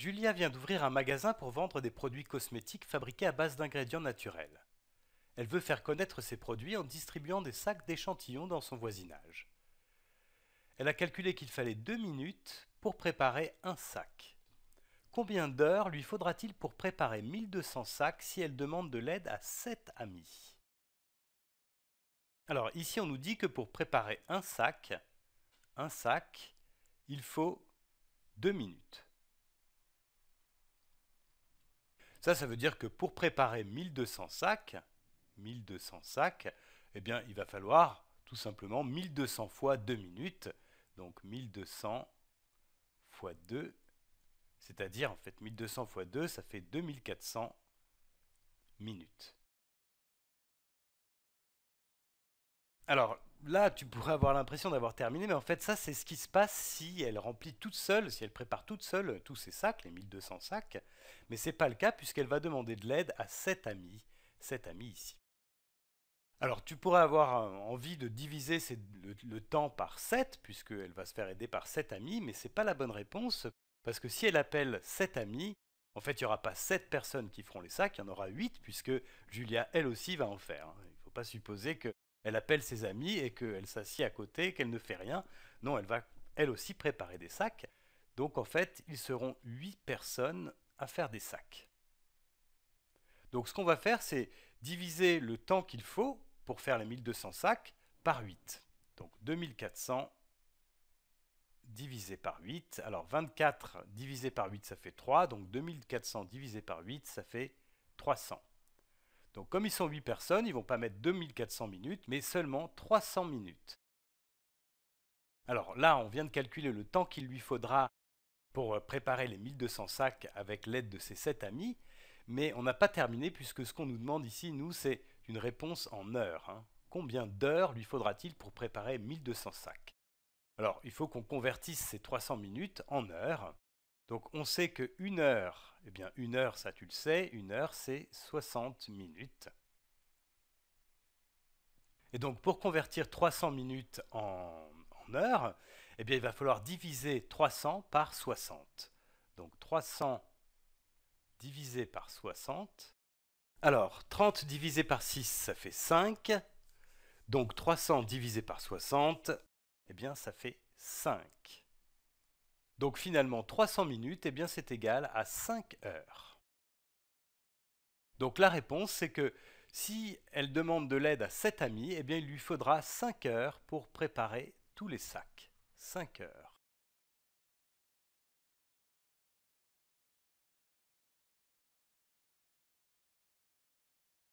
Julia vient d'ouvrir un magasin pour vendre des produits cosmétiques fabriqués à base d'ingrédients naturels. Elle veut faire connaître ses produits en distribuant des sacs d'échantillons dans son voisinage. Elle a calculé qu'il fallait deux minutes pour préparer un sac. Combien d'heures lui faudra-t-il pour préparer 1200 sacs si elle demande de l'aide à 7 amis Alors ici on nous dit que pour préparer un sac, un sac, il faut 2 minutes. Ça, ça veut dire que pour préparer 1200 sacs, sacs, eh bien, il va falloir tout simplement 1200 fois 2 minutes. Donc 1200 fois 2, c'est-à-dire en fait 1200 fois 2, ça fait 2400 minutes. Alors, là, tu pourrais avoir l'impression d'avoir terminé, mais en fait, ça, c'est ce qui se passe si elle remplit toute seule, si elle prépare toute seule euh, tous ses sacs, les 1200 sacs. Mais c'est pas le cas, puisqu'elle va demander de l'aide à sept amis, sept amis ici. Alors, tu pourrais avoir euh, envie de diviser le, temps par 7, puisqu'elle va se faire aider par 7 amis, mais ce n'est pas la bonne réponse, parce que si elle appelle sept amis, en fait, il n'y aura pas sept personnes qui feront les sacs, il y en aura 8, puisque Julia, elle aussi, va en faire. Hein. Il ne faut pas supposer que elle appelle ses amis et qu'elle s'assied à côté, qu'elle ne fait rien. Non, elle va elle aussi préparer des sacs. Donc en fait, ils seront 8 personnes à faire des sacs. Donc ce qu'on va faire, c'est diviser le temps qu'il faut pour faire les 1200 sacs par 8. Donc 2400 divisé par 8. Alors 24 divisé par 8, ça fait 3. Donc 2400 divisé par 8, ça fait 300. Donc comme ils sont 8 personnes, ils ne vont pas mettre 2400 minutes, mais seulement 300 minutes. Alors là, on vient de calculer le temps qu'il lui faudra pour euh, préparer les 1200 sacs avec l'aide de ses 7 amis, mais on n'a pas terminé puisque ce qu'on nous demande ici, nous, c'est une réponse en heures. Hein. Combien d'heures lui faudra-t-il pour préparer 1200 sacs Alors, il faut qu'on convertisse ces 300 minutes en heures. Donc on sait que heure, eh bien une heure, ça tu le sais, une heure c'est 60 minutes. Et donc pour convertir 300 minutes en, heures, eh bien il va falloir diviser 300 par 60. Donc 300 divisé par 60. Alors 30 divisé par 6, ça fait 5. Donc 300 divisé par 60, eh bien ça fait 5. Donc finalement, 300 minutes, eh bien c'est égal à 5 heures. Donc la réponse, c'est que si elle demande de l'aide à 7 amis, eh bien il lui faudra 5 heures pour préparer tous les sacs. 5 heures.